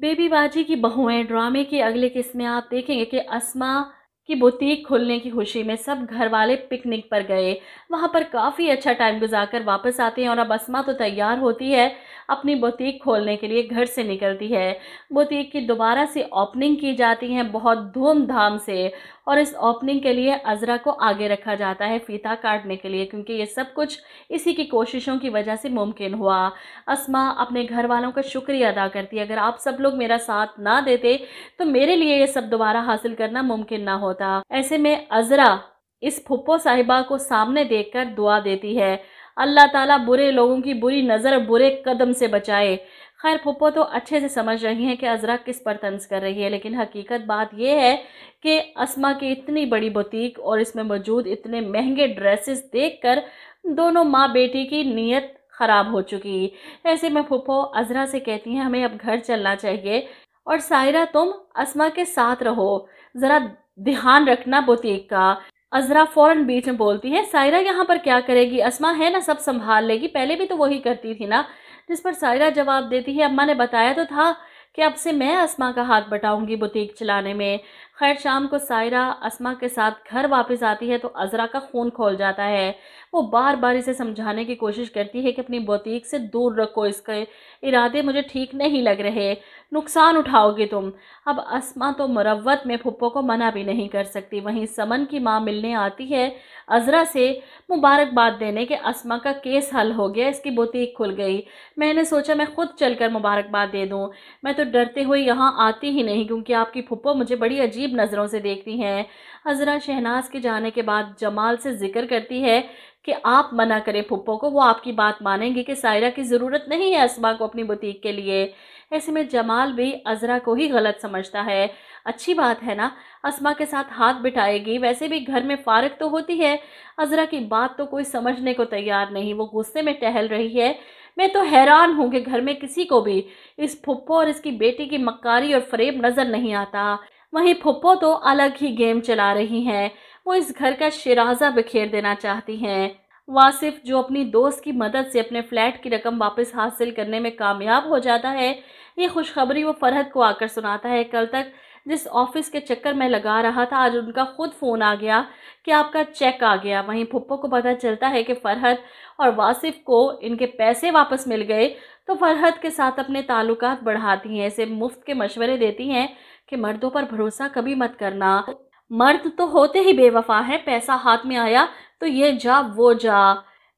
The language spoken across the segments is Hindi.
बेबी बाजी की बहुएं ड्रामे की अगले किस्त में आप देखेंगे कि असमा की बुटीक खुलने की खुशी में सब घर वाले पिकनिक पर गए वहाँ पर काफ़ी अच्छा टाइम गुजार कर वापस आते हैं और अब असमा तो तैयार होती है अपनी बुटीक खोलने के लिए घर से निकलती है बुटीक की दोबारा से ओपनिंग की जाती है बहुत धूमधाम से और इस ओपनिंग के लिए अजरा को आगे रखा जाता है फीता काटने के लिए क्योंकि ये सब कुछ इसी की कोशिशों की वजह से मुमकिन हुआ असमा अपने घर वालों का शुक्रिया अदा करती है अगर आप सब लोग मेरा साथ ना देते तो मेरे लिए ये सब दोबारा हासिल करना मुमकिन ना होता ऐसे में अजरा इस फुप्पो साहिबा को सामने देखकर दुआ देती है अल्लाह ताला बुरे लोगों की बुरी नज़र बुरे कदम से बचाए खैर पुप्पो तो अच्छे से समझ रही हैं कि अजरा किस पर तंज कर रही है लेकिन हकीकत बात यह है कि असमा की इतनी बड़ी बुटीक और इसमें मौजूद इतने महंगे ड्रेसेस देखकर दोनों माँ बेटी की नीयत ख़राब हो चुकी ऐसे में फुप्पो अजरा से कहती हैं हमें अब घर चलना चाहिए और सायरा तुम असमा के साथ रहो ज़रा ध्यान रखना बुटीक का अजरा फौरन बीच में बोलती है सायरा यहाँ पर क्या करेगी असमा है ना सब संभाल लेगी पहले भी तो वही करती थी ना जिस पर सायरा जवाब देती है अम्मा ने बताया तो था कि अब से मैं असमा का हाथ बटाऊंगी बुटीक चलाने में खैर शाम को सायरा असमा के साथ घर वापस आती है तो अजरा का खून खोल जाता है वो बार बार इसे समझाने की कोशिश करती है कि अपनी बुटीक से दूर रखो इसके इरादे मुझे ठीक नहीं लग रहे नुकसान उठाओगे तुम अब असमा तो मुरवत में फुप्पो को मना भी नहीं कर सकती वहीं समन की माँ मिलने आती है अजरा से मुबारकबाद देने के असमा का केस हल हो गया इसकी बुटीक खुल गई मैंने सोचा मैं खुद चलकर मुबारकबाद दे दूँ मैं तो डरते हुए यहाँ आती ही नहीं क्योंकि आपकी फुप्पो मुझे बड़ी अजीब नज़रों से देखती हैं अजरा शहनाज के जाने के बाद जमाल से जिक्र करती है कि आप मना करें फुप्पो को वो आपकी बात मानेंगी कि सायरा की ज़रूरत नहीं है असमा को अपनी बुटीक के लिए ऐसे में जमाल जमाल भी अजरा को ही गलत समझता है अच्छी बात है ना असमा के साथ हाथ बिठाएगी वैसे भी घर में फारक तो होती है अजरा की बात तो कोई समझने को तैयार नहीं वो गुस्से में टहल रही है मैं तो हैरान हूँ कि घर में किसी को भी इस फुप्पो और इसकी बेटी की मक्कारी और फरेब नज़र नहीं आता वहीं फुप्पो तो अलग ही गेम चला रही हैं वो इस घर का शिराजा बिखेर देना चाहती हैं वासिफ जो अपनी दोस्त की मदद से अपने फ्लैट की रकम वापस हासिल करने में कामयाब हो जाता है ये खुशखबरी वो फरहत को आकर सुनाता है कल तक जिस ऑफिस के चक्कर में लगा रहा था आज उनका खुद फ़ोन आ गया कि आपका चेक आ गया वहीं पुप्पो को पता चलता है कि फरहत और वासिफ को इनके पैसे वापस मिल गए तो फरहत के साथ अपने ताल्लुक बढ़ाती हैं ऐसे मुफ्त के मशवरे देती हैं कि मर्दों पर भरोसा कभी मत करना मर्द तो होते ही बेवफा है पैसा हाथ में आया तो ये जा वो जा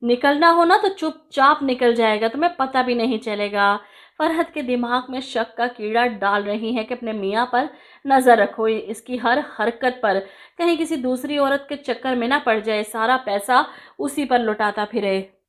निकलना हो ना तो चुपचाप निकल जाएगा तुम्हें पता भी नहीं चलेगा फरहत के दिमाग में शक का कीड़ा डाल रही है कि अपने मियाँ पर नज़र रखो इसकी हर हरकत पर कहीं किसी दूसरी औरत के चक्कर में ना पड़ जाए सारा पैसा उसी पर लुटाता फिरे